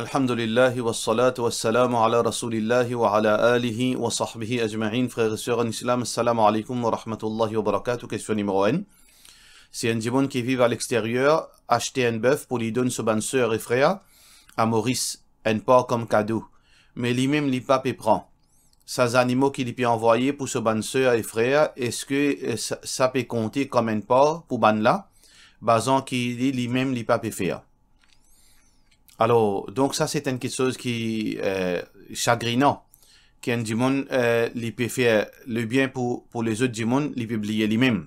Elhamdülillahi ala alihi et islam, Question Si un djibon qui vit à l'extérieur achetait un bœuf pour lui donner ce bonnes et frère à Maurice, un porc comme cadeau, mais lui-même pape et prend. Ces animaux qu'il peut envoyer pour ce bonnes et frère, est-ce que euh, ça peut compter comme un porc pour ban basant qu'il lui-même pape et faire? Alors, donc ça, c'est une chose qui euh, est chagrinant. Qu'un du monde, il peut faire le bien pour, pour les autres du monde, il peut oublier lui-même.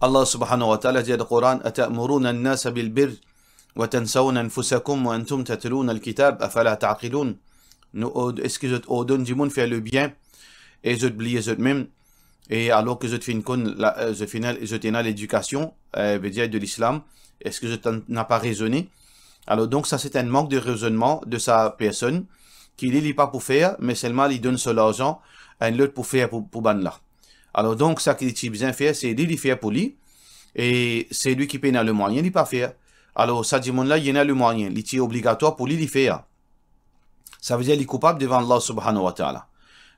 Allah subhanahu wa ta'ala dit dans le Coran, wa الناس anfusakum, wa antum tatiluna al-kitab, afala تعقلون Est-ce que vous ordonne du monde faire le bien et je eux-mêmes et alors que je finis je l'éducation, euh, veut dire de l'islam, est-ce que je n'ai pas raisonné alors donc ça c'est un manque de raisonnement de sa personne qui ne lit pas pour faire, mais seulement il donne ce argent à un pour faire pour, pour Alors donc ça qu'il est bien faire, c'est lui faire pour lui, et c'est lui qui peine le moyen de pas faire. Alors ça dit là, il y a le moyen, il est obligatoire pour lui de faire. Ça veut dire qu'il est coupable devant Allah subhanahu wa ta'ala.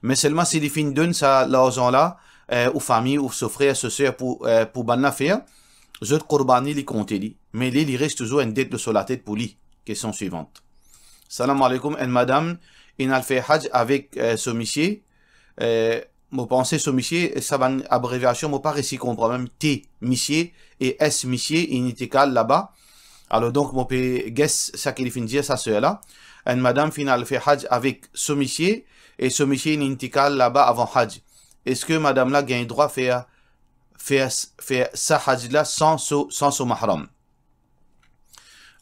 Mais seulement s'il si donne ça l'argent là euh, aux familles, aux frères, aux soeurs pour euh, pour ban faire, je te les compter mais il y reste toujours une dette de tête pour lui. Question suivante. Salam alaikum, Une madame, in a fait hajj avec euh, ce monsieur, euh, mon pensée ce monsieur, ça va une abréviation, mon pas ici comprend même T monsieur et S monsieur, initial là-bas. Alors donc, mon père, guess, ça qu'il finit dire, ça c'est là. Une madame finale fait hajj avec ce monsieur, et ce monsieur initial là-bas avant hajj. Est-ce que madame là gagne droit faire, faire, faire sa hajj là sans, sans son mahram?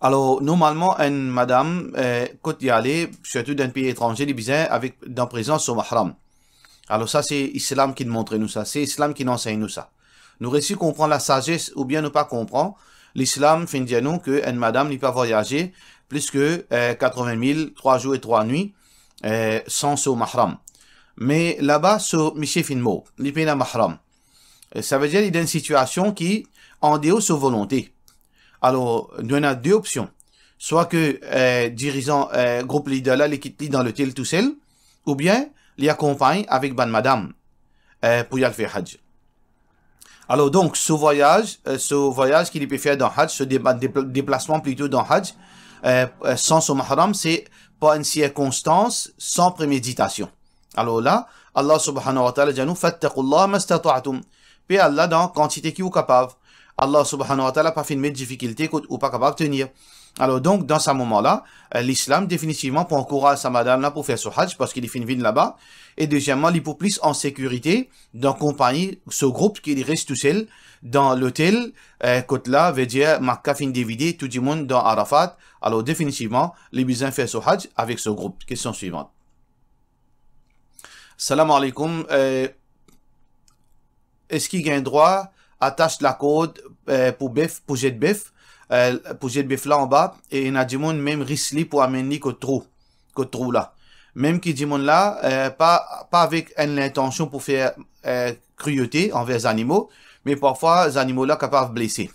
Alors, normalement, une madame, euh, quand y aller, surtout d'un pays étranger, bizarre, avec dans présence son mahram. Alors ça, c'est l'islam qui nous montre nous ça. C'est l'islam qui nous enseigne nous ça. Nous réussissons à comprendre la sagesse ou bien ne pas comprendre. L'islam fait dire nous qu'une madame n'est pas voyager plus que 80 000, 3 jours et 3 nuits, euh, sans son mahram. Mais là-bas, sur Michel Finmo, l'ipena mahram. Euh, ça veut dire qu'il y a une situation qui en déo sa volonté. Alors, nous avons deux options. Soit que euh, dirigeant euh, groupe leader là, dans le tel tout seul, ou bien les accompagne avec ban madame euh, pour y aller faire Hajj. Alors donc, ce voyage, euh, ce voyage qu'il peut faire dans Hajj, ce déplacement plutôt dans Hajj, euh, sans son mahram, c'est pas une circonstance sans préméditation. Alors là, Allah subhanahu wa ta'ala dit nous, « Fattakullah mastata'atum » Paix Allah dans quantité qui vous capable. Allah subhanahu wa ta'ala pas fini de difficulté ou pas capable de tenir. Alors donc, dans ce moment-là, euh, l'islam définitivement pour encourager sa madame là pour faire son hajj parce qu'il est fini là-bas. Et deuxièmement, il plus en sécurité dans compagnie, ce groupe qui reste tout seul dans l'hôtel, euh, là, veut dire ma fin tout le monde dans Arafat. Alors définitivement, les besoins faire son hajj avec ce groupe. Question suivante. Salam alaikum. Euh, est-ce qu'il gagne droit attache la corde euh, pour bœuf, pour jet de bœuf, euh, pour jet de bœuf là en bas, et il a monde même risli pour amener que trou, que trou là. Même qui dit monde là, euh, pas, pas avec une intention pour faire cruauté envers les animaux, mais parfois les animaux là capables blesser.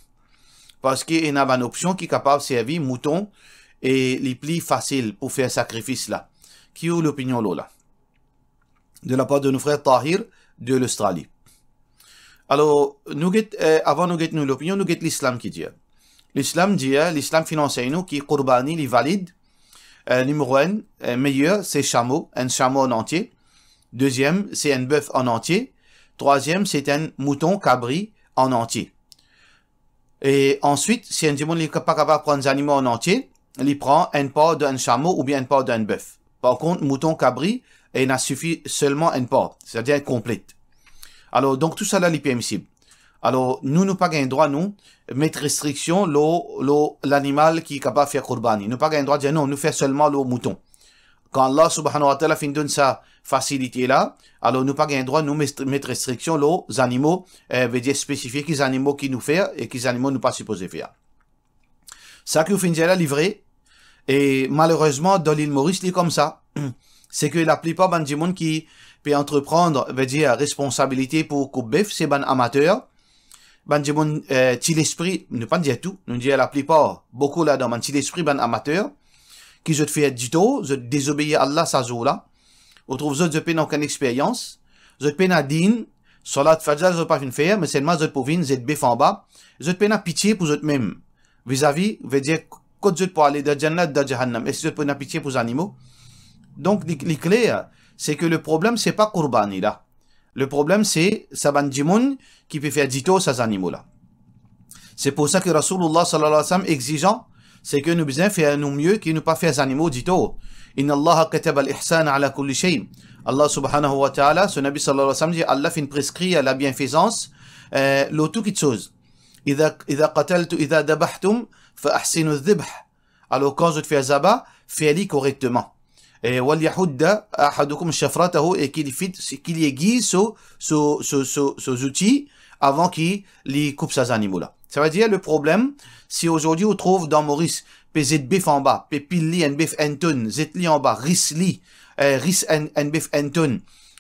Parce qu'il y a une option qui capable de servir mouton et les plis faciles pour faire sacrifice là. Qui est l'opinion là? De la part de nos frères Tahir de l'Australie. Alors, nous get, eh, avant nous get nous l'opinion, nous get l'islam qui dit. L'islam dit, eh, l'islam financier nous qui il les valide. Euh, numéro un, eh, meilleur, c'est chameau, un chameau en entier. Deuxième, c'est un bœuf en entier. Troisième, c'est un mouton cabri en entier. Et ensuite, si un démon n'est pas capable de prendre des animaux en entier, il prend un porc d'un chameau ou bien un part d'un bœuf. Par contre, mouton cabri, il n'a suffi seulement une part. c'est-à-dire complète. Alors, donc, tout ça là, les PMC. Alors, nous n'avons pas le droit, nous, mettre restriction l'animal qui est capable de faire courbani. Nous n'avons pas le droit de dire non, nous faisons seulement le mouton. Quand Allah subhanahu wa ta'ala donne sa facilité là, alors nous n'avons pas le droit nous mettre restriction aux animaux, euh, veut dire spécifier quels animaux qui nous font et quels animaux nous pas supposés faire. Ça que vous là livrer. et malheureusement, dans l'île Maurice, c'est comme ça. C'est que la plupart ben, des gens qui puis entreprendre veut dire responsabilité pour couper bif c'est ban amateur ban dit mon euh, esprit ne pas dire tout nous dire la plupart beaucoup là dans ban l'esprit ban amateur qui je te fais du tout je à Allah ça jour là on trouve je peine aucune expérience je peine à din salat fajr je pas une faire mais seulement je pauvine je bif en bas je peine à pitié pour vous même vis-à-vis veut dire quand je pour aller de jannah de jahannam est-ce que je peux pitié pour les animaux donc les clés c'est que le problème, c'est pas Kourbani, là. Le problème, c'est Saban Sabandimoun qui peut faire dito ces animaux-là. C'est pour ça que Rasulullah sallallahu alayhi wa sallam exigeant, c'est que nous devons faire nous mieux que ne pas faire des animaux dito. Inna Allah kataba al-ihsan ala kulli shay. Allah subhanahu wa ta'ala, ce Nabi sallallahu alayhi wa sallam dit, Allah fin prescrit à la bienfaisance, euh, l'auto qui chose. إذا إذا قتلت إذا fa ahsinu الذبح. Alors quand je te fais zabat, fais-le correctement. Et eh, et qu'il qu'il aiguise ce, ce, ce, ce, outil avant qu'il les coupe ces animaux-là. Ça veut dire le problème, si aujourd'hui on trouve dans Maurice, PZBF bif en bas, pépilli en bif enton, zetli en bas, risli, ris en eh, bif enton,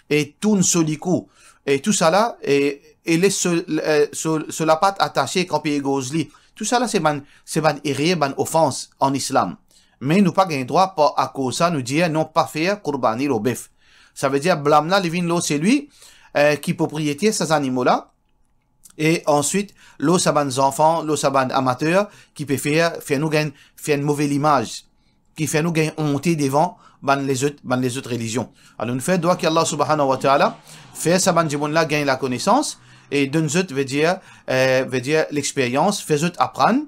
et tun Solikou et tout ça là, et, et laisse ce eh, la patte attachée quand il gozli. Tout ça là, c'est ban, c'est ban irré, ban offense en islam mais nous pas gain droit pas à cause ça nous dire non pas faire courbani le bœuf. Ça veut dire blâmla le l'eau c'est lui euh, qui propriété ces animaux là. Et ensuite, l'eau bande enfants, l'eau bande amateur, qui peut faire, faire nous gagner, faire une mauvaise image, qui fait nous gagner honte devant, ban les autres, ban les autres religions. Alors, nous fait que Allah subhanahu wa ta'ala, fait sabane jibon là, gain la connaissance, et d'une veut dire, euh, veut dire l'expérience, fait autres apprendre,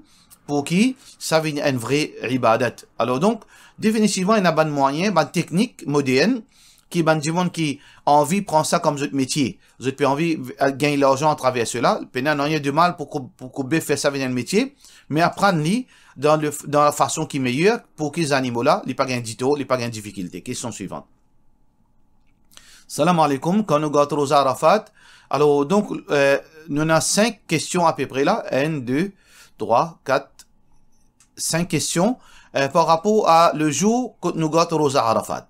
pour qui ça vient un vrai ibadat. Alors donc, définitivement, il y a un moyen, une technique moderne, qui ben du monde qui envie prend ça comme autre métier. Vous avez envie de gagner l'argent à travers cela. peut non, il y a du mal pour pour qu'on fait ça venir le métier, mais apprendre ni dans le dans la façon qui est meilleure pour que les animaux là, les pas gagnent les pas gagnent difficulté. Question suivante. Salam alaikum, quand nous aux Arafat. Alors donc euh, nous avons cinq questions à peu près là, Un, deux, 3 4 cinq questions euh, par rapport à le jour que nous gâtons Rosa Arafat.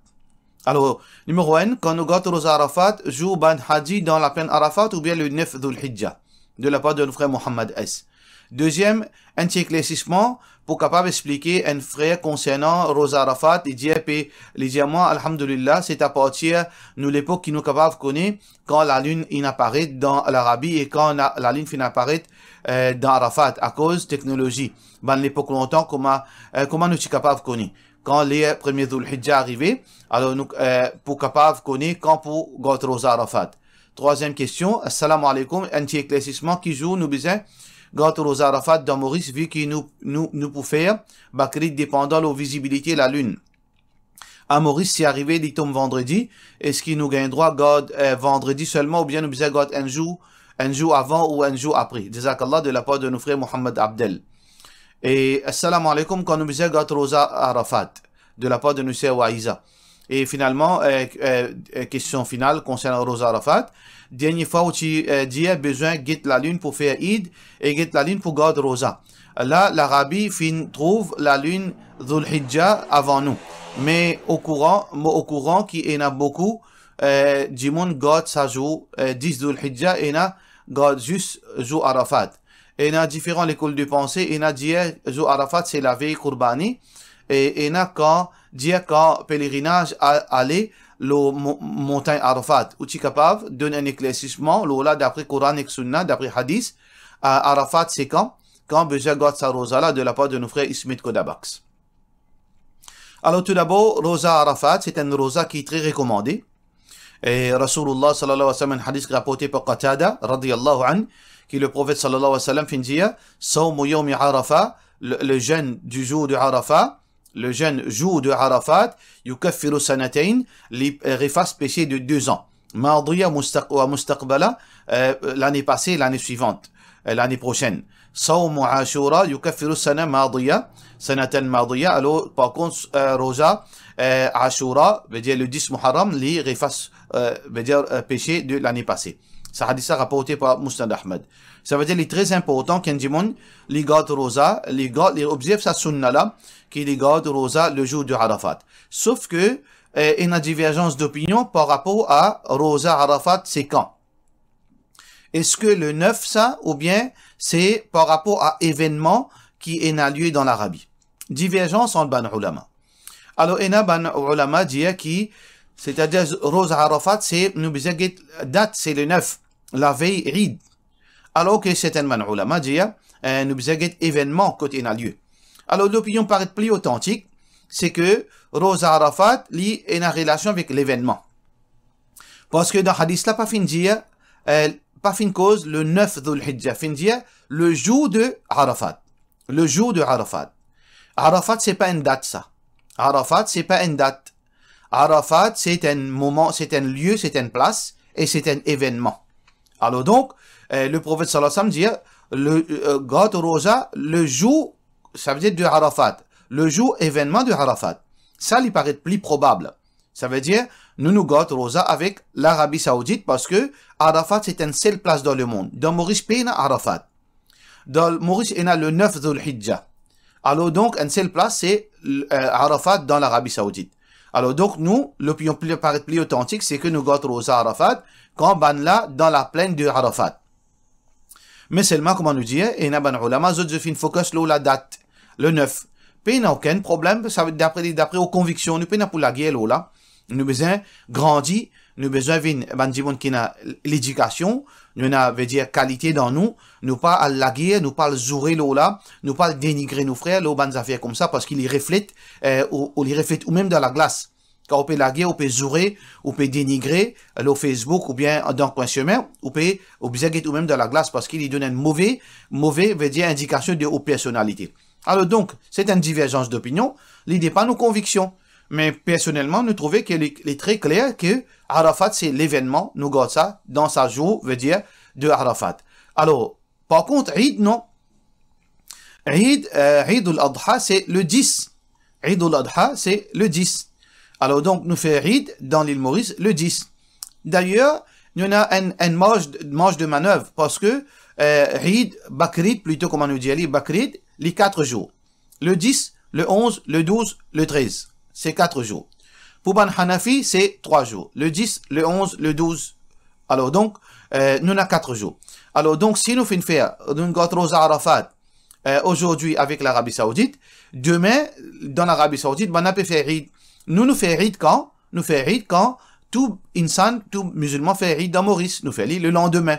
Alors, numéro 1, quand nous gâtons Rosa Arafat, jour Ban Hadi dans la plaine Arafat ou bien le 9 Dhul Hijjah, de la part de notre frère Mohamed S. Deuxième, anti-éclaircissement pour capable expliquer un frère concernant Rosa Arafat, il dit, puis, c'est à partir, nous, l'époque qui nous capable connaît, quand la lune apparaît dans l'Arabie et quand la, lune finit apparaître, euh, dans Arafat, à cause technologie. Dans l'époque longtemps, comment, euh, comment nous sommes capables de connaître? Quand les premiers doul Hijjah arrivaient, alors nous, euh, pour capable de connaître quand pour Rosa Arafat. Troisième question, assalamu alaikum, anti-éclaircissement qui joue, nous besoin, Gâteau Arafat dans Maurice, vu qu'il nous, nous, nous pouvait, Bakri dépendant visibilité de la lune. À Maurice, c'est arrivé, dit tombe vendredi. Est-ce qu'il nous gagne droit, God, euh, vendredi seulement, ou bien nous disait un jour, un jour avant ou un jour après? Jazakallah de la part de nos frères Mohamed Abdel. Et assalamu alaikum, quand nous disait God Arafat, de la part de nos sœurs et finalement, euh, euh, euh, question finale concernant Rosa Arafat. Dernière fois où tu disais besoin de la lune pour faire Eid et de la lune pour garder Rosa. Là, l'Arabie trouve la lune Dhul avant nous. Mais au courant, au courant qui y en a beaucoup, euh, du monde garde sa joue, euh, 10 et na garde juste Jou Arafat. y a différentes écoles de pensée, et y dit Arafat c'est la veille Kurbani, et a quand dire qu'en pèlerinage, aller le montagne Arafat. Ou capable donne un éclaircissement, là, d'après Coran et Sunna, d'après Hadith, Arafat, c'est quand Quand Bejagot sa rosa-là de la part de nos frères Ismit Kodabax. Alors tout d'abord, Rosa Arafat, c'est un rosa qui est très recommandé. Et Rasulullah sallallahu alayhi wa sallam, un hadith rapporté par Qatada, radiyallahu an, qui le prophète sallallahu alayhi wa sallam fin dire, Sawmu yawmi Arafat, le, le jeûne du jour de Arafat, le jeune jour de Arafat, yukaffiru sanatayn, les efface péché de deux ans. Mardiya wa mustaqbala, l'année passée, l'année suivante, l'année prochaine. Sawmu Ashura yukaffiru sana mardiya, sanatan mardiya. Alors, par contre, roja, Ashura, veut dire le 10 Muharram, les efface, veut dire péché de l'année passée. Ça a dit ça rapporté par Mustad Ahmed. Ça veut dire, il est très important qu'un demande les gardes rosa, les gardes, les observent sa sunna là, qui les rosa le jour du Arafat. Sauf que, euh, il y a une divergence d'opinion par rapport à rosa Arafat, c'est quand? Est-ce que le 9 ça, ou bien c'est par rapport à événement qui est a lieu dans l'Arabie? Divergence en ban ulama. Alors, il y a ban ulama dit qui, c'est-à-dire, Rosa Arafat, c'est, nous date, c'est le 9, la veille ride alors que certainement l'ulama dit un quand événement côté a lieu. Alors l'opinion paraît plus authentique, c'est que Rosa Arafat lit une relation avec l'événement. Parce que dans le hadith là, pas fin euh, pas fin cause, le 9 dhul hijjah fin dire, le jour de Arafat. Le jour de Arafat. Arafat, c'est pas une date, ça. Arafat, c'est pas une date. Arafat, c'est un moment, c'est un lieu, c'est une place, et c'est un événement. Alors donc, euh, le prophète sallallahu alayhi wa sallam dit, le euh, Gat Rosa, le jour, ça veut dire du Arafat, le jour événement du Arafat. Ça lui paraît plus probable. Ça veut dire, nous nous gâtons Rosa avec l'Arabie Saoudite parce que Arafat, c'est une seule place dans le monde. Dans Maurice un Arafat. Dans Maurice, il y a le 9 Dhul Hijjah. Alors donc, une seule place, c'est euh, Arafat dans l'Arabie Saoudite. Alors donc, nous, l'opinion plus, paraît plus authentique, c'est que nous gâtons Rosa Arafat quand Banla dans la plaine de Arafat. Mais seulement, comme nous dire et n'a ulama, zot focus sur la date, le 9. Puis n'a aucun problème, ça d'après d'après aux convictions, nous pas pour la guerre là. Nous besoin grandir, nous besoin vin ben qui a l'éducation, nous n'a veut dire qualité dans nous, nous pas à la guerre, nous pas zourer l'eau là, nous pas dénigrer nos frères, l'eau ben affaires comme ça parce qu'ils reflète euh, ou, les reflètent ou même dans la glace. Ou on peut laguer, ou peut zourer, on peut dénigrer le euh, Facebook ou bien dans le chemin, ou peut observer ou même dans la glace parce qu'il donne une mauvaise, mauvaise veut dire indication de haute personnalité. Alors donc, c'est une divergence d'opinion, l'idée pas nos convictions. Mais personnellement, nous trouvons qu'il est très clair que Arafat, c'est l'événement, nous gardons ça dans sa jour, veut dire, de Arafat. Alors, par contre, Eid, non. Eid, euh, Eid al-Adha, c'est le 10. Eid al-Adha, c'est le 10. Alors donc, nous fait ride dans l'île Maurice le 10. D'ailleurs, nous avons a un, manche marge, de manœuvre parce que euh, Rid bakrid, plutôt comme on nous dit, bakrid, les 4 jours. Le 10, le 11, le 12, le 13. C'est 4 jours. Pour Ban Hanafi, c'est 3 jours. Le 10, le 11, le 12. Alors donc, euh, nous avons 4 jours. Alors donc, si nous faisons faire Arafat euh, aujourd'hui avec l'Arabie Saoudite, demain, dans l'Arabie Saoudite, on a faire nous, nous faisons rite quand Nous fait quand tout insan, tout musulman fait rite dans Maurice. Nous fait le lendemain.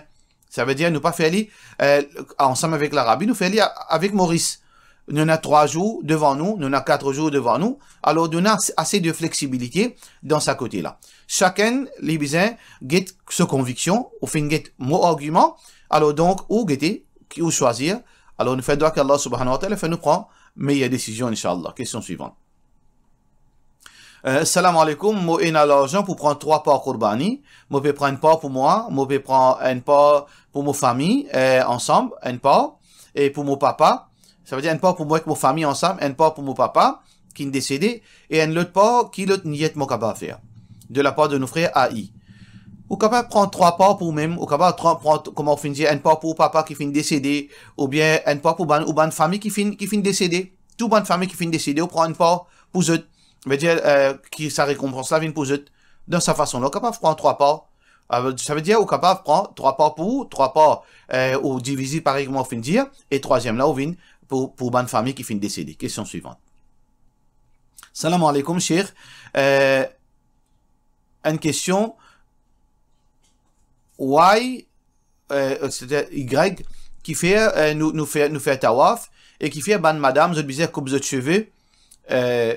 Ça veut dire nous pas fait rire ensemble euh, avec l'Arabie, nous fait rire avec Maurice. Nous avons trois jours devant nous, nous avons quatre jours devant nous. Alors, nous avons assez de flexibilité dans ce côté-là. Chacun, les bizins, get ce conviction, ou fin get mon argument. Alors, donc, ou guetter, ou choisir. Alors, nous faisons qu'Allah subhanahu wa ta'ala fait nous prendre meilleure décision, Inch'Allah. Question suivante. Euh, salam alaikum, moi en a l'argent pour prendre trois parts courbani. Moi vais prendre une part pour moi, moi vais prendre une part pour ma famille, euh, ensemble, une part, et pour mon papa. Ça veut dire une part pour moi et ma famille ensemble, une part pour mon papa, qui est décédé, et une autre part qui l'autre n'y est mon faire. De la part de nos frères AI. Ou capable prendre trois parts pour même, ou capable prendre, comment on finit, une part pour papa qui finit décédé, ou bien une part pour ban, ou ban famille qui finit, qui finit décédé. Tout bonne famille qui finit décédé, on prend une part pour eux veut dire euh, que sa récompense là vient pour eux de sa façon là capable prendre trois pas. Euh, ça veut dire au capable prendre trois pas pour trois pas, euh, ou diviser par exemple fin dire et troisième là on vient pour pour bonne famille qui finit décédé. question suivante salam alaikum cher euh, une question why euh, euh y qui fait euh, nous nous fait nous fait tawaf et qui fait ban madame je disais coupe de cheveux euh,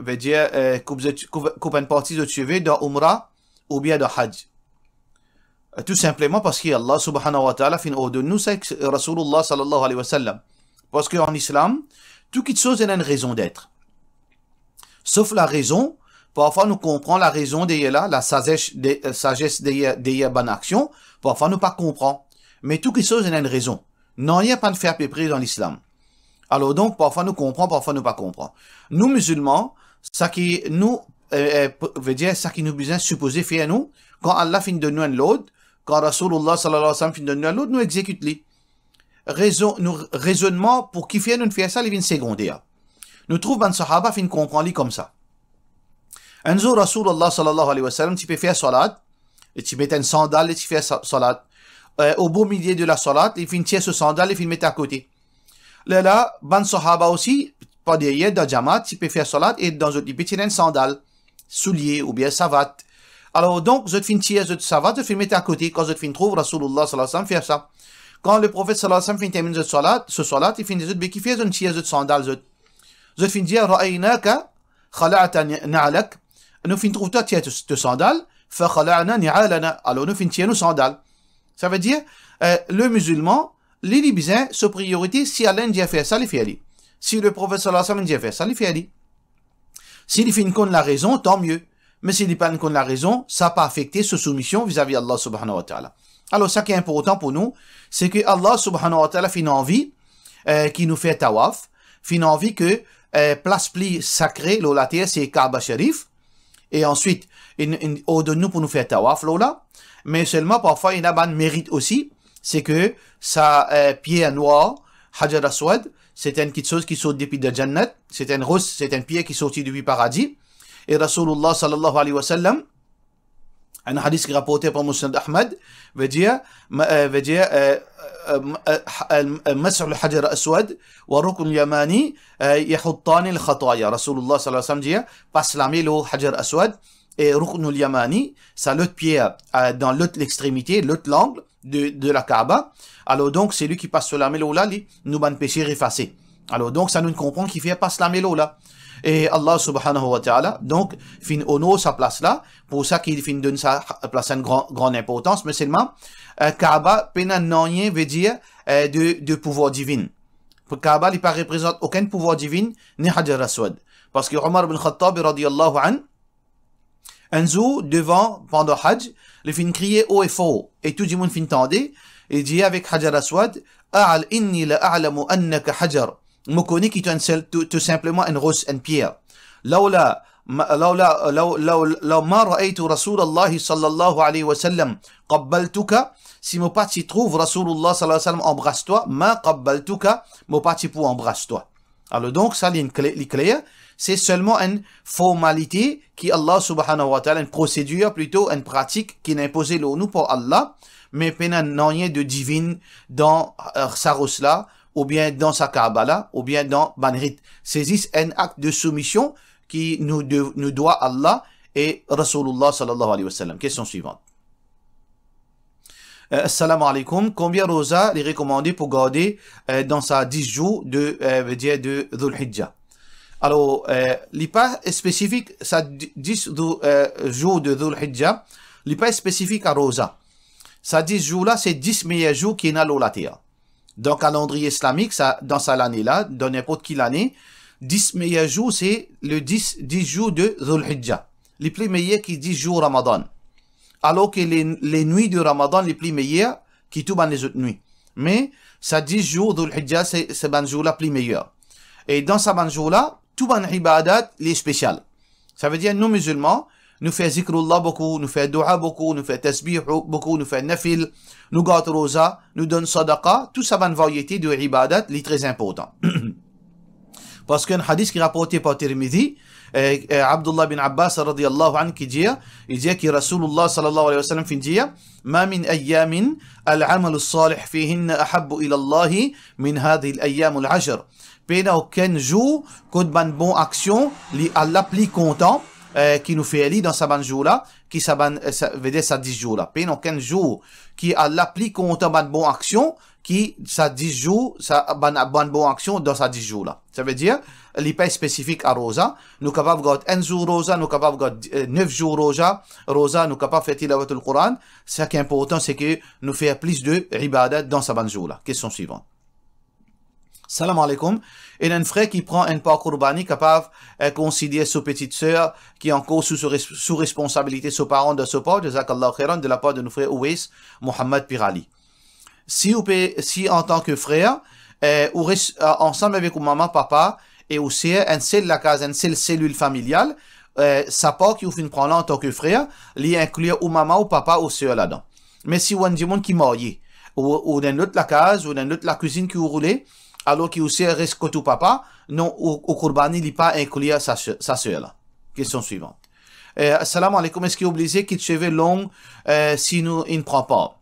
veut dire euh, couper coupe, une partie de cheveux dans Umrah ou bien de Hajj. Euh, tout simplement parce Allah, subhanahu wa ta'ala fin de nous que Rasulullah sallallahu alayhi wa sallam. Parce qu'en islam, toute chose a une raison d'être. Sauf la raison, parfois nous comprenons la raison de là, la sagesse, de, euh, sagesse derrière, derrière bonne action, parfois nous pas Mais toute chose a une raison. Non, il n'y a pas de faire pépré dans l'islam. Alors donc, parfois nous comprenons, parfois nous pas Nous musulmans, qui nous nous euh, euh, veut dire, ça qui nous besoin supposer faire nous, quand Allah fin de nous un l'autre quand Rasulullah sallallahu wa sallam fin de nous un nous nous exécute pour Raison, nous raisonnement pour ki ça, il fye sa li vin segonde hein. nous trouvons trouv ban sahaba fin comme ça. kom sa. Allah Rasulullah sallallahu wa sallam tu peux faire salat, tu mets un sandal et tu fais salat. Euh, au beau milieu de la salat, il finit ce sandal et il met à côté. Là, là, ban sahaba aussi, par derrière, dans Jamaat, tu peux faire salat et dans un petit une sandal, soulier ou bien savate. Alors donc, je fin tirer je savate, je fin mettre à côté quand je fin trouve Rasulullah sallallahu alayhi wa faire ça. Quand le prophète sallallahu alayhi wa fin termine ce salat, ce salat, il fin des autres qui fait un tirer de sandal. Je fin dire ka, khala'ta na'lak. Nous fin trouver toi tirer de sandal, fa khala'na ni'alana. Alors nous fin tirer nos sandales. Ça veut dire euh, le musulman, les Libyens, sa priorité si dit à fait ça, il fait aller. Si le prophète sallallahu alayhi wa sallam fait ça, il fait aller. S'il fait une conne la raison, tant mieux. Mais s'il n'est pas une conne la raison, ça n'a pas affecté sa soumission vis-à-vis d'Allah subhanahu wa ta'ala. Alors, ça qui est important pour nous, c'est que Allah subhanahu wa ta'ala fait une envie euh, qui nous fait tawaf, fait une envie que euh, place pli sacrée, l'ola c'est Kaaba Sharif, et ensuite, il une, ordonne-nous pour nous faire tawaf, là. mais seulement parfois, il a un mérite aussi, c'est que sa euh, pierre noire, Hajar Aswad, une quelque chose qui sort depuis le Jannat, c'est un rose, c'est un pied qui sortit du paradis. Et Rasulullah sallallahu alayhi wa sallam, un hadith qui rapporté par Musnad Ahmad, veut dire, euh, veut dire, مسح الحجر الأسود وركن اليماني يحطان الخطايا رسول الله صلى الله عليه وسلم sallam passe la main au حجر aswad, et ركن اليماني l'autre pied euh, dans l'autre l'extrémité l'autre angle de, de la Kaaba alors donc, c'est lui qui passe sur la mélo là, nous ban péché effacer. Alors donc, ça nous comprend qu'il fait passe la mélo là. Et Allah subhanahu wa ta'ala, donc, fin honore sa place là. Pour ça qu'il fin donne sa place une grande, importance. Mais seulement, euh, Kaaba, Kaaba, penananye veut dire euh, de, de pouvoir divin. Kaaba, il ne représente aucun pouvoir divin, ni Hajar Aswad. Parce que Omar ibn Khattab, radiallahu an un jour, devant, pendant Hajj, le fin criait haut et fort, et tout le monde fin tendait, dit avec Hajar Aswad, inni la a'lamu annaka Hajar. Me connais qui est tout simplement une rose, une pierre. Laula, لولا لو لو لو ما رأيت رسول الله صلى الله عليه وسلم قبلتك si mon parti trouve Rasulullah sallallahu alayhi wa sallam embrasse-toi ma قبلتك mon parti pour embrasse-toi alors donc ça les clés c'est seulement une formalité qui Allah subhanahu wa ta'ala une procédure plutôt une pratique qui est imposée nous pour Allah mais peine n'ont rien de divine dans euh, sa rosla, ou bien dans sa Kabbala, ou bien dans Banrit. Saisissent un acte de soumission qui nous, nous doit Allah et Rasulullah sallallahu alayhi wa sallam. Question suivante. Euh, assalamu alaikum. Combien rosa est recommandé pour garder euh, dans sa 10 jours de, dire de Dhul Hijjah Alors, euh, l'IPA est spécifique, sa 10 jours de Dhul Hijjah, l'IPA est spécifique à rosa. Ça 10 jours-là, c'est 10 meilleurs jours qui est a dans Dans le calendrier islamique, ça, dans cette année-là, dans n'importe quelle année, 10 meilleurs jours, c'est le 10, 10 jours de Dhul Hijjah. Les plus meilleurs qui 10 jours Ramadan. Alors que les, les nuits de Ramadan, les plus meilleurs qui tout les autres nuits. Mais, ça 10 jours Dhul Hijjah, c'est ce jour là plus meilleur. Et dans ce jour là tout ban ibadat, les spécial. Ça veut dire, nous musulmans, nous fait zikr Allah beaucoup, nous fait dua beaucoup, nous fait tasbih beaucoup, nous fait nafil, nous garde rosa, nous donne sadaqa, tout ça va une variété de ibadat, les très importants. Parce qu'un hadith qui est rapporté par Tirmidhi, euh, euh, Abdullah bin Abbas radiyallahu anhu qui dit, il dit que Rasulullah sallallahu alayhi wa sallam fin dit, ما من أيام العمل الصالح فيهن أحب إلى الله من هذه الأيام العشر. Pena aucun jour que de bonne action, Allah plus content Euh, qui nous fait Ali dans sa là, qui sa ban, ça euh, veut dire jours là, Puis, en quinze jours, qui a applique contre ban action, qui sa dix jours, sa ban, ban bon action dans jours-là. Ça veut dire, l'IPA spécifique à Rosa, nous capables de un jour Rosa, nous capables de euh, neuf jours Rosa, Rosa, nous capables de faire le Coran. Ce qui est important, c'est que nous faire plus de ribada dans sa là Question suivante. Salam alaikum. Et un frère qui prend un pas courbani capable de euh, sa petite sœur qui est encore sous, sous responsabilité ses parents de de jazakallah de la part de nos frères Ouais, Mohamed Pirali. Si, en tant que frère, euh, euh, ensemble avec maman, papa, et aussi un seul la case, un seul cellule familiale, sa part qui vous fait prendre en tant que frère, il inclure ou maman ou papa ou sœur là-dedans. Mais si vous avez un qui marié, ou, ou dans autre la case, ou dans autre la cuisine qui vous roulez, alors qu'il aussi risque tout papa, non, au, au Kurbani, il pas inclure sa, sa soeur là. Question suivante. Euh, salam alaikum, est-ce qu'il est obligé qu'il cheveux long euh, si nous, il ne prend pas?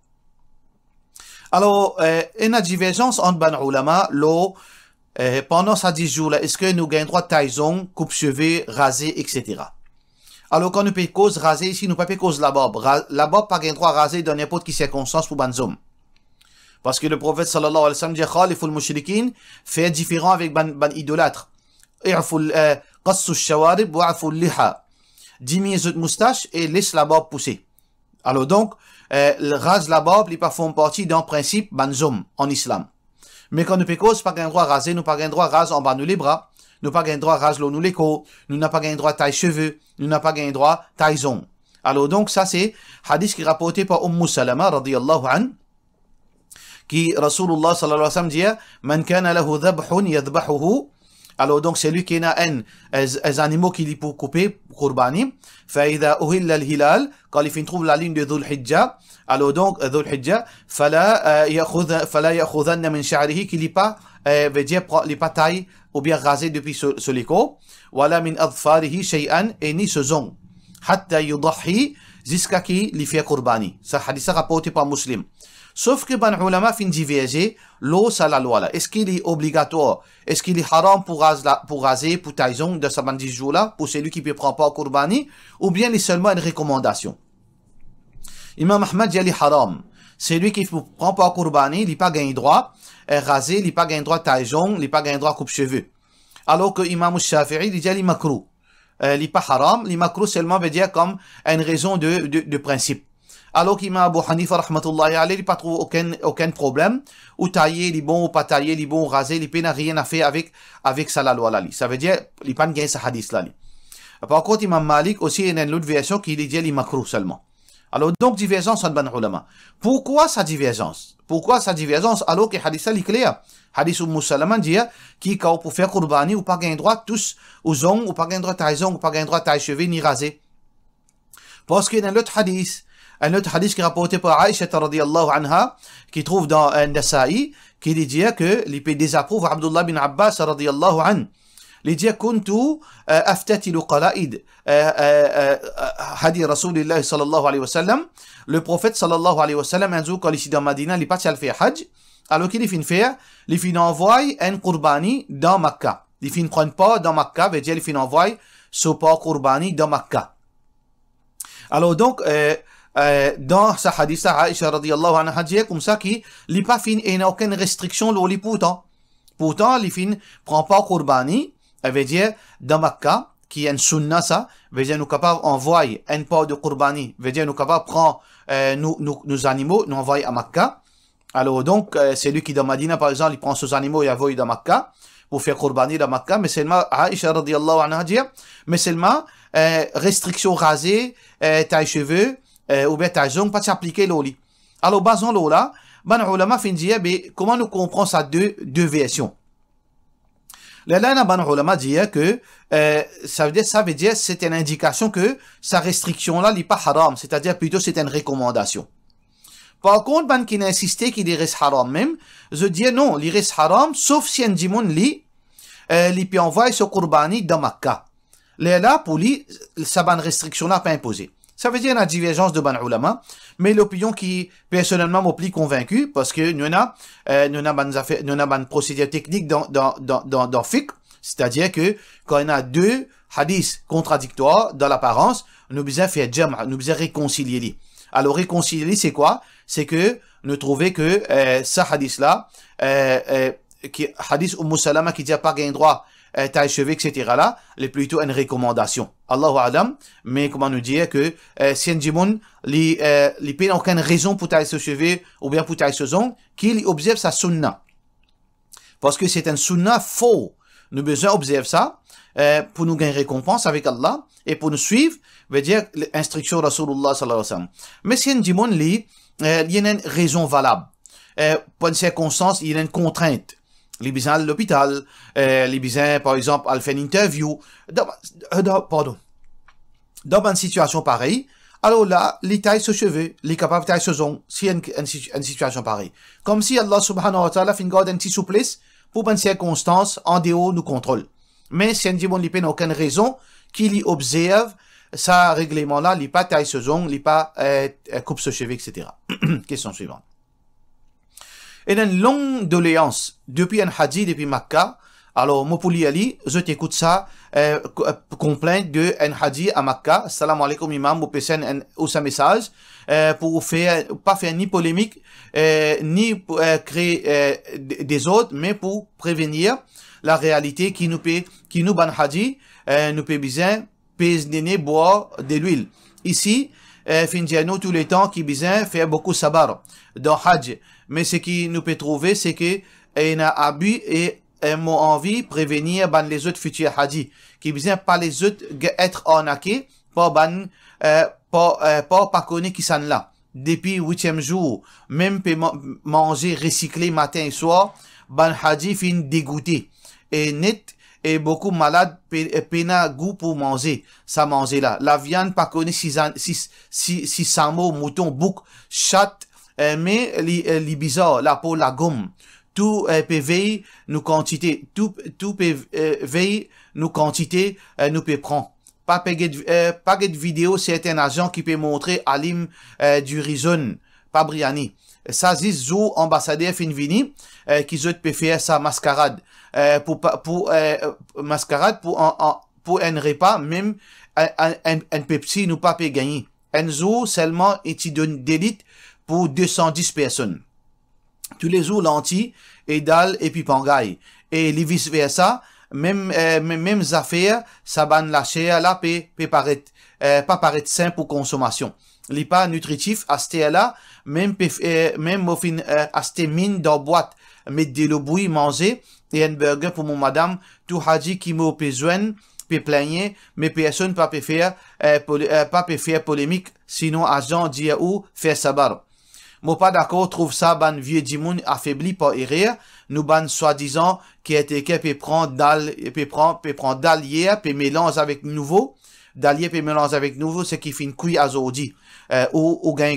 Alors, euh, il y a une divergence entre ban ulama, l'eau, euh, pendant ces 10 jours est-ce que nous gagnons droit taison, coupe cheveux, rasé, etc. Alors, quand nous payons cause, rasé, si nous pas payons cause la bob. La bob pas gain droit rasé dans n'importe quelle circonstance pour banzom. Parce que le prophète sallallahu alayhi wa sallam dit Khaliful mushrikin, fait différent avec ban, ban idolâtre. Euh, qassu shawarib wa liha. Diminuez votre moustaches et laisse la barbe pousser. Alors donc, euh, rase la barbe, les parfums partie d'un principe banzum en islam. Mais quand nous pécons, pas gain droit à raser, nous pas gain droit à raser en bas nous les bras, nous pas gain droit à raser l'eau nous les nous n'a pas gain droit à taille cheveux, nous n'a pas gain droit à taille zom. Alors donc ça c'est hadith qui est rapporté par Umm Salama radiyallahu anha qui, Rasulullah sallallahu alayhi wa sallam dit, Man kana lahu dhabhun yadbahuhu. Alors donc celui qui a un, des animaux qu'il peut couper, Kurbani. فإذا أهل الهلال, quand il trouve la ligne de Dhul Hijjah, alors donc Dhul Hijjah, فلا يأخذ, فلا يأخذن من شعره qu'il n'est pas, euh, veut dire, les batailles ou bien rasé depuis ce, ce léco. Voilà min adfarihi shay'an et ni ce zon. Hatta yudahi, jusqu'à qui il fait Kurbani. Ça, hadith rapporté par Muslim. Sauf que ben ulama fin diverger, l'eau ça la loi là. Est-ce qu'il est obligatoire Est-ce qu'il est haram pour raser, pour raser, pour de sa jours là, pour celui qui ne prend pas courbani, Ou bien il est seulement une recommandation Imam Ahmad, il est haram. Celui qui ne prend pas courbani, il n'a pas gagné droit raser, il n'a pas gagné droit à il il n'a pas gagné droit à coupe-cheveux. Alors que Imam Shafi'i, il dit il est makrou. Euh, il n'est pas haram, il makrou seulement veut dire comme une raison de, de, de principe. Alors qu'Imam Abu Hanifa, rahmatullah, alayhi, il pas trouvé aucun, aucun problème. Ou tailler, les bon, ou pas tailler, les bon, ou raser, il n'a rien à faire avec, avec ça, loi, là. Ça veut dire, il a pas ce hadith, là. Par contre, Imam Malik aussi, il y a une autre version qui dit, il makruh seulement. Alors, donc, divergence entre les ulama. Pourquoi sa divergence? Pourquoi sa divergence? Alors que hadith, là, clair. Hadith ou umm Salama dit, qui, quand pour faire courbani, ou pas gain droit, tous, aux ongles, ou pas gain droit à ou pas gain droit à cheveux, ni raser. Parce qu'il y a un autre hadith, un autre hadith qui est rapporté par Aisha radiallahu anha, qui trouve dans un euh, Nasa'i, qui dit que l'épée désapprouve Abdullah bin Abbas radiallahu an. Il dit euh, que euh, hadith le prophète sallallahu alayhi wa sallam un jour Madina il est à faire Hajj alors qu'il fin faire il fin envoyer un qurbani dans Makkah il fin prendre pas dans Makkah veut il fin envoyer ce qurbani dans Makkah alors donc euh, dans sa hadith à Aisha radiallahu anha dit comme ça qui n'est pas fin et n'a aucune restriction l'oli pourtant. Pourtant, les fin prend pas courbani, elle veut dire dans Makkah, qui est une sunna ça, veut dire nous capables envoyer un pas de courbani, veut dire nous capables prendre euh, nos, nos, animaux, nous envoyer à Makkah. Alors donc, euh, c'est lui qui dans Madina par exemple, il prend ses animaux et envoie dans Makkah pour faire courbani dans Makkah, mais seulement Aisha radiallahu anha dit, mais seulement euh, restriction rasée, euh, taille cheveux, ou باتش ابليكي لولي l'oli. Alors basons l'oli, eh ben, ulama fin dire, comment nous nous سا ça deux فيرسيون Là, là, ben ulama dit eh, que euh, ça veut dire, ça veut dire, c'est une indication que sa restriction là n'est pas haram, c'est-à-dire plutôt c'est une recommandation. Par contre, ben qui a insisté qu'il est haram même, je dis non, il reste haram, sauf si un dimon li, euh, peut puis ce courbani dans Makkah. Là, là, pour lui, sa ben restriction là pas imposée. Ça veut dire la divergence de ban ulama, mais l'opinion qui, personnellement, m'a plus convaincu, parce que nous avons euh, une procédure technique dans, dans, dans, dans, dans fiqh, c'est-à-dire que quand on a deux hadiths contradictoires dans l'apparence, nous devons faire nous devons réconcilier les. Alors réconcilier c'est quoi C'est que nous trouver que euh, ce hadith là, euh, euh, qui hadith ou Salama qui dit pas gain droit euh, t'as achevé, etc. là, les plutôt une recommandation. Allahu Adam, mais comment nous dire que euh, un il n'a n'ont aucune raison pour t'achever ou bien pour t'achever, qu'il observe sa sunna. Parce que c'est un sunna faux. Nous besoin observer ça euh, pour nous gagner récompense avec Allah et pour nous suivre, veut dire l'instruction de Rasulullah sallallahu alayhi wa sallam. Mais Sienjimon, il y a une raison valable. Pour une circonstance, il y a une contrainte li à l'hôpital, eh, li par exemple, a fait une interview. Dans, euh, pardon. Dans une situation pareille, alors là, il taille ses cheveux, les capables tailles se zon, si une, une, une, situation pareille. Comme si Allah subhanahu wa ta'ala fait une garde petite souplesse pour une circonstance en dehors nous contrôle. Mais si un bon n'a aucune raison qu'il observe ça règlement là, il pas taille se zon, il pas euh, coupe se cheveux, etc. Question suivante et une longue doléance depuis un hadji depuis Makkah. Alors, Mopouli Ali, je t'écoute ça, euh, complainte euh, de un hadith à Makkah. Salam alaikum imam, vous passez un, un, message, euh, pour faire, pas faire ni polémique, euh, ni créer des autres, mais pour prévenir la réalité qui nous paie, qui nous ban hadith, nous paie besoin pèse boire de l'huile. Ici, euh, nous tous les temps qui besoin fait beaucoup sabar. Dans hadji. Mais ce qui nous peut trouver, c'est que un abus et un mot envie prévenir ban les autres futurs hadis qui vient pas les autres être arnaqués pas ban euh, pas euh, pas pas qui sont là depuis huitième jour même pour manger recycler matin et soir ban hadis fin dégoûté et net et beaucoup malade euh, pena goût pour manger ça manger là la viande pas connaît si si si, si, mouton bouc chat euh, mais euh, l'Ibiza, la peau, la gomme, tout euh, PV nous quantités, tout, tout PV nos quantité, nous peut prendre. Pas de vidéo, c'est un agent qui peut montrer à l'im du Rizon, pas Briani. Ça dit zou ambassadeur finvini qui peut sa mascarade pour pour mascarade pour un pour un repas même un, Pepsi nous pas peut gagner. Enzo seulement est d'élite pour 210 personnes. Tous les jours, Lanti, Edal et puis Et les vice-versa, même, euh, même affaires, Saban la là, la paraître, euh, pas paraître simple pour consommation. Les pas nutritif, asté là, même, euh, même au fin, euh, mine dans boîte, mais de l'eau bouillie, manger, et un burger pour mon madame, tout dit qui me besoin, peut plaigner, mais personne pas peut faire, euh, pas peut faire polémique, sinon agent dire ou faire barre. Moi pas d'accord, trouve ça ban vieux dimoun affaibli par erreur, nous ban soi-disant qui était été peut prendre dal peut prendre peut mélange avec nouveau, d'allier peut mélange avec nouveau, c'est qui fait une couille aujourd'hui. Euh, ou ou gain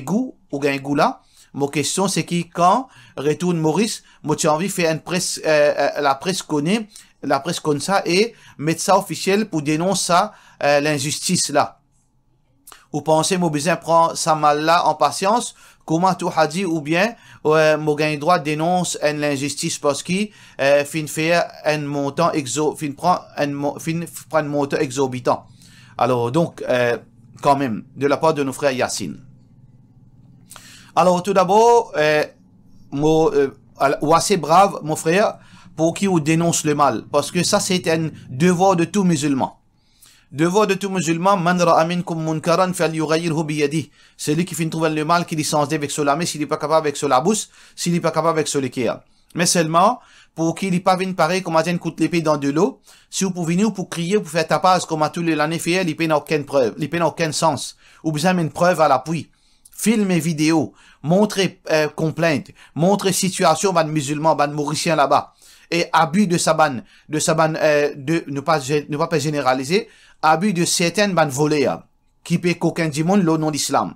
ou gain là. Mon question c'est qui quand retourne Maurice, moi tu as envie de une presse euh, euh, la presse connaît, la presse comme ça et met ça officiel pour dénoncer euh, l'injustice là. Ou pensez, mon besoin prend ça mal là en patience, Comment dit ou bien mon droit dénonce une injustice parce qu'il euh, fait un montant exo fin prend un fin montant exorbitant. Alors donc euh, quand même de la part de nos frères Yassine. Alors tout d'abord moi euh, mon assez brave mon frère pour qui vous dénonce le mal parce que ça c'est un devoir de tout musulman. Devoir de tout musulman, man minkum munkaran Celui qui finit trouver le mal, qui licence avec cela, mais s'il n'est pas capable avec cela s'il n'est pas capable avec cela qui Mais seulement, pour qu'il n'y pas vienne pareil, comme à coute l'épée dans de l'eau, si vous pouvez venir pour crier, pour faire tapas, comme à tous les l'année fait, n'y a aucune preuve, l'épée n'a aucun sens. Ou besoin d'une preuve à l'appui. Film et vidéo, montrez euh, complainte, montrez situation, ban musulman, ban mauricien là-bas. Et abus de sabane, de euh, de ne pas, ne pas généraliser, abus de certaines ban volées hein, qui paient qu'aucun du monde le nom d'islam.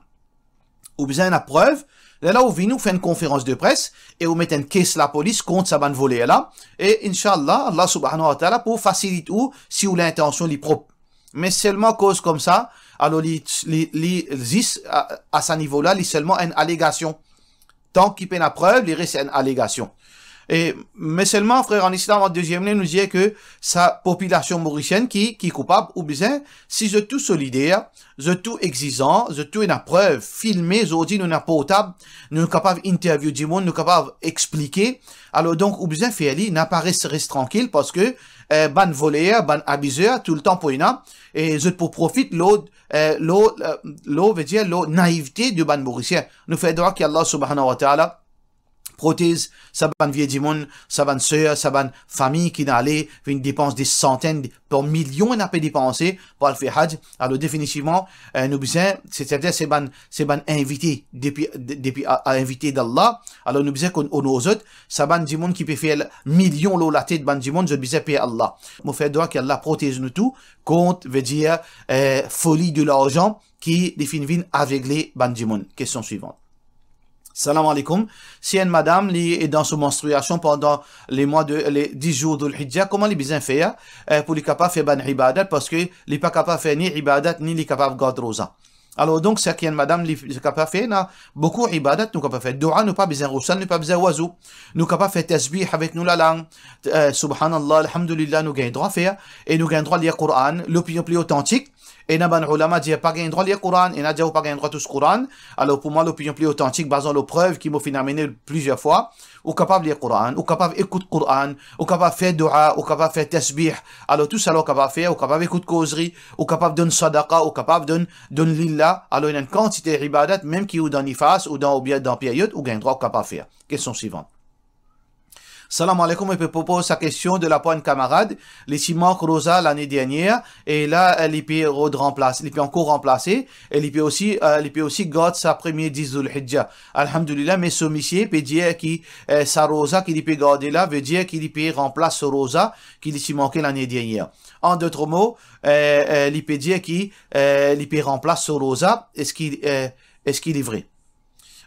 Ou besoin la preuve, là, là, où vinou fait une conférence de presse et on met une caisse la police contre sa ban volée là. Et Inch'Allah, Allah subhanahu wa ta'ala pour faciliter ou si ou l'intention l'y propre. Mais seulement cause comme ça, alors à, ce niveau-là, a seulement une allégation. Tant qu'il paient la preuve, il reste une allégation mais seulement, frère, en islam, en deuxième ligne, nous dit que sa population mauricienne qui, qui est coupable, ou bien, si je tout solidaire, je tout exigeant, je tout une preuve filmée, je dis, nous n'a potable, nous capable interview, du monde, nous capable expliquer. Alors donc, ou bien, Fiali n'a pas tranquille parce que, euh, ban voleur, ban abuseur, tout le temps pour une et je pour profite l'autre euh, euh, l'eau, veut dire l'eau naïveté du ban mauricien. Nous fait droit qu'Allah subhanahu wa ta'ala, Prothèse, ça ban vieux du monde, ça sœur, ça va famille qui n'a allé, une dépense des centaines, pour millions n'a pas dépensé pour le faire Hajj. Alors, définitivement, euh, nous c'est-à-dire, c'est ban, c'est ban invité, depuis, depuis, à, à invité d'Allah. Alors, nous disons qu'on, aux autres, ça va du monde qui peut faire millions l'eau la tête, ban du monde, je disais, paye Allah. Mon fait droit qu'Allah protège nous tout contre, veut dire, euh, folie de l'argent qui, définitivement aveuglé ban du monde. Question suivante. Salam alaikum. Si une madame est dans son menstruation pendant les mois de les 10 jours de l'hijja, comment les bien faire euh, pour les capables faire ban ibadat parce que les pas de faire ni ibadat ni les de garder rosa. Alors donc c'est qu'une madame li capable faire na beaucoup ibadat nous capable faire dua nous pas besoin roussal nous pas besoin oiseau nous capable faire tasbih avec nous la langue euh, subhanallah alhamdulillah nous gain droit faire et nous le droit lire Coran l'opinion plus authentique et dans les ulama dit pas gain droit lire Coran, et n'a dit oh, pas gain droit tous Coran. Alors pour moi l'opinion plus authentique basant le preuves qui m'a finalement plusieurs fois, ou capable lire Coran, ou capable écouter Coran, ou capable faire dua, ou capable faire tasbih. Alors tout ça là capable faire, ou capable écouter causerie, ou capable donner sadaqa, ou capable donner donner lilla. Alors il y a une quantité d'ibadat même qui ou dans nifas ou dans ou bien dans période ou gain droit ou capable faire. Question suivante. Salam alaikum, peut poser sa question de la pointe camarade. Les manque Rosa l'année dernière, et là, elle peut remplacer, elle encore remplacer. Il peut aussi, euh, elle peut aussi garder sa première 10 Hijjah. Alhamdulillah, mais ce monsieur peut dire qui, euh, sa Rosa qu'il peut garder là, veut dire qu'il peut remplacer Rosa qu'il s'y manquait l'année dernière. En d'autres mots, euh, euh, dire qui, euh, remplace Rosa, est-ce qu'il, euh, est-ce qu'il est vrai?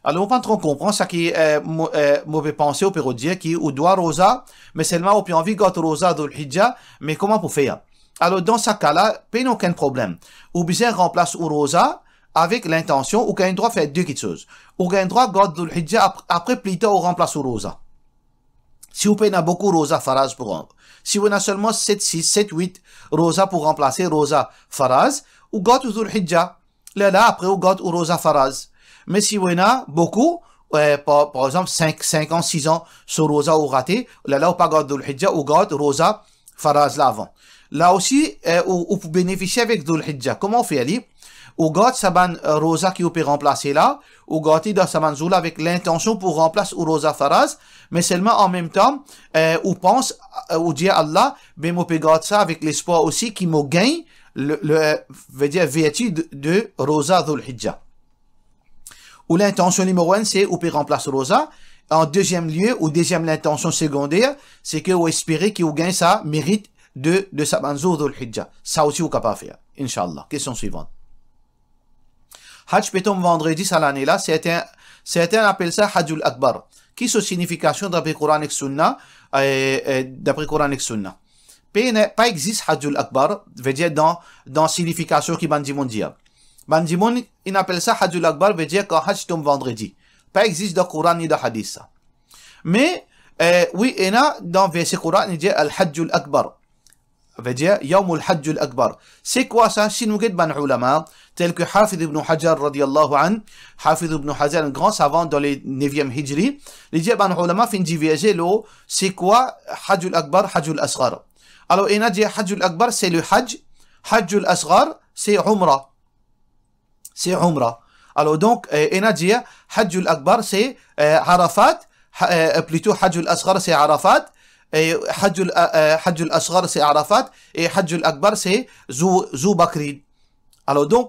Alors, on on comprend ce qui est euh, euh, mauvais pensée au Pérodien, qui ou doit rosa, mais seulement au envie gâte rosa de l'hijja, mais comment pour faire? Alors, dans ce cas-là, il aucun problème. Ou bien remplace ou rosa, avec l'intention ou qu'un droit faire deux choses. Ou qu'un droit garde le après plutôt ou remplace ou rosa. Si vous a beaucoup rosa faraz pour si vous n'avez seulement 7 6 7 8 rosa pour remplacer rosa faraz ou garde le hija Là là après ou garde ou rosa faraz. Messi Wena, beaucoup, par, par, exemple, 5, ans, 6 ans, sur Rosa ou raté, là, là, ou pas Hijja, ou garde Rosa, Faraz là avant. Là aussi, eh, ou, pour bénéficier avec Dhul Hijja. Comment on fait, Ali? Ou garde Saban euh, Rosa qui peut remplacer là, ou garde dans Saban Zula avec l'intention pour remplacer ou Rosa Faraz, mais seulement en même temps, ou pense, ou à Allah, ben, mais ça avec l'espoir aussi qui me gagne, le, le, euh, veut dire, de, Rosa Dhul Hijja. Ou l'intention numéro un, c'est vous peut remplacer Rosa. En deuxième lieu, ou deuxième intention secondaire, c'est que vous espérez qu'il gagne ça mérite de, de sa manzour hijja. Ça aussi, vous capable faire. Inch'Allah. Question suivante. Hajj Pétom vendredi, cette lannée là certains, certains appellent ça Hajjul Akbar. Qui sont signification d'après Coran et Sunna, euh, euh d'après Coran et Sunna. Pas existe Hajjul Akbar, veut dans, dans signification qui bandit mondiale. Banjimon, il appelle ça Hadjul Akbar, veut dire quand Hajj tombe vendredi. Pas existe dans le Coran ni dans le Hadith, ça. Mais, euh, oui, il y a dans le Coran, il dit Al-Hajjul Akbar. veut dire Yawm al-Hajj al-Akbar. C'est quoi ça Si nous guettons les ulama, tels que Hafid ibn Hajar radiallahu an, Hafid ibn Hajar, un grand savant dans les 9e Hijri, il dit les ulama fin diviser l'eau, c'est quoi Hajj al-Akbar, Hajj al-Asghar Alors il a dit Hajj al-Akbar c'est le Hajj, Hajj al-Asghar c'est Umrah. سي عمرة الو دونك انا آه، إيه، جيا حج الاكبر سي آه، عرفات آه، بليتو حج الاصغر سي عرفات حج حج الاصغر سي عرفات إيه، حج الاكبر سي زو زو بكرين الو دونك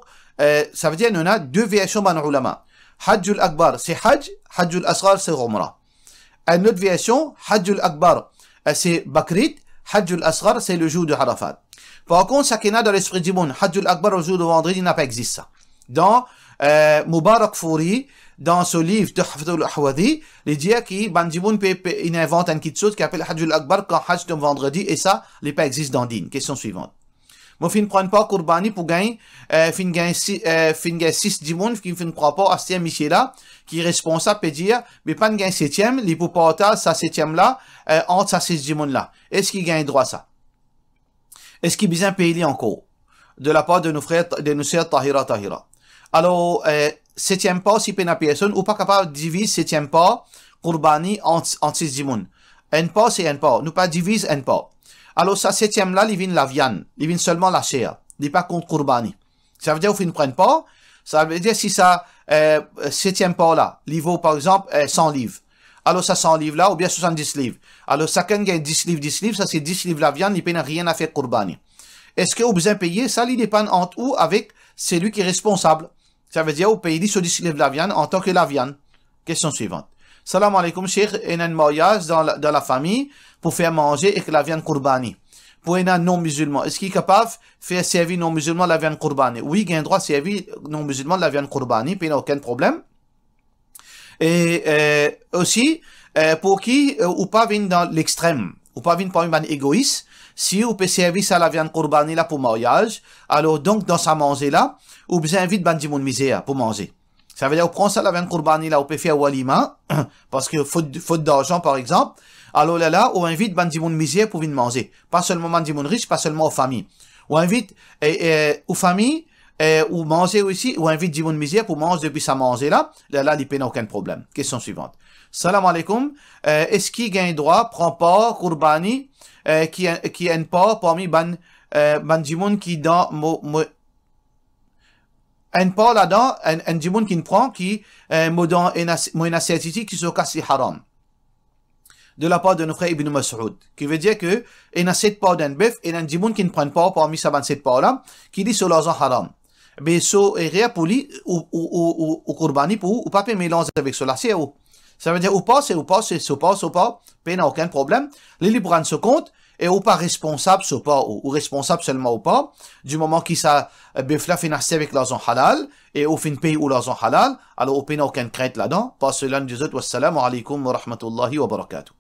سا فيدي ان هنا دو فياسيون بان العلماء حج الاكبر سي حج حج الاصغر سي عمرة ان اوت فياسيون حج الاكبر سي بكريت حج الاصغر سي لو جو دو عرفات فكون ساكينا دو ريسبري مون حج الاكبر وجو دو فاندري نا با اكزيست dans euh, Mubarak Fouri, dans ce livre de Ahwadi, il dit qu'il invente un kitsut qui appelle Hajjul Akbar quand Hajj de vendredi, et ça, les pas existe dans Dine. Question suivante. Moi, je ne prends pas Kurbani pour gagner, euh, fin gagne 6 dimon, qui ne croit pas à ce Michela, qui est responsable peut dire, mais pas gagne 7e, l'hypoportal, sa 7e là, euh, entre sa 6 dimon là. Est-ce qu'il gagne droit ça? Est-ce qu'il besoin payer encore? De la part de nos frères, de nos sœurs Tahira Tahira. Alors, euh, septième pas, si pena personne ou pas capable de diviser septième pas, courbani entre six dimoun. Un pas, c'est un pas. Nous pas divise un pas. Alors, ça, septième là, il vient la viande. Il vient seulement la chair. Il n'est pas contre courbani Ça veut dire qu'il ne prend pas. Ça veut dire si ça, euh, septième pas là, il vaut par exemple 100 euh, livres. Alors ça 100 livres là, ou bien 70 livres. Alors chacun a 10 livres, 10 livres, ça c'est 10 livres la viande, il a rien à faire courbani. Est-ce que vous besoin payer Ça, il dépend entre ou avec celui qui est responsable. Ça veut dire au pays de la viande en tant que la viande. Question suivante. Salam alaikum, Cheikh, un mariage dans la, dans la famille pour faire manger et que la viande courbani. Pour un non-musulman, est-ce qu'il est capable de faire servir non-musulman la viande courbani Oui, il a un droit de servir non-musulman la viande courbani, puis il n'y a aucun problème. Et euh, aussi, euh, pour qui euh, ou pas venir dans l'extrême, ou pas venir par une manière égoïste, si vous pouvez servir à la viande courbani là pour mariage, alors donc dans sa manger là, ou bien invite bandi moun misère pour manger. Ça veut dire, on prend ça, la viande courbani, là, on peut faire walima, parce que faute, faute d'argent, par exemple. Alors là, là, on invite bandimoun misère pour venir manger. Pas seulement bandimoun riche, pas seulement aux familles. On invite, et, aux familles, et, ou manger aussi, ou invite dimoun misère pour manger depuis sa manger là. Là, il n'y a aucun problème. Question suivante. Salam alaikum. Euh, est-ce qu'il gagne droit, prend pas courbani, euh, qui, qui un pas parmi ban, euh, ban du qui dans mo, mo, pas là-dedans, un du qui ne prend qui euh, mo dans une assiette qui se casse haram de la part de notre frère Ibn Mas'ud, qui veut dire que il n'a cette pas d'un bœuf et un dimon qui ne prend pas parmi ces 27 pas là, qui dit sur l'argent haram. Mais ça est rien pour lui ou ou ou ou courbani pour ou pas mélange avec cela c'est où. Ça veut dire ou pas, c'est ou pas, c'est ou pas, c'est ou pas, pas, n'a aucun problème. Les Librans se compte, et ou pas responsable ou pas ou, responsable seulement ou pas du moment qu'il ça eh bifla financé avec l'argent halal et au fin pays où l'argent halal alors au pays aucun crainte là-dedans pas wassalamu alaikum wa rahmatullahi wa barakatuh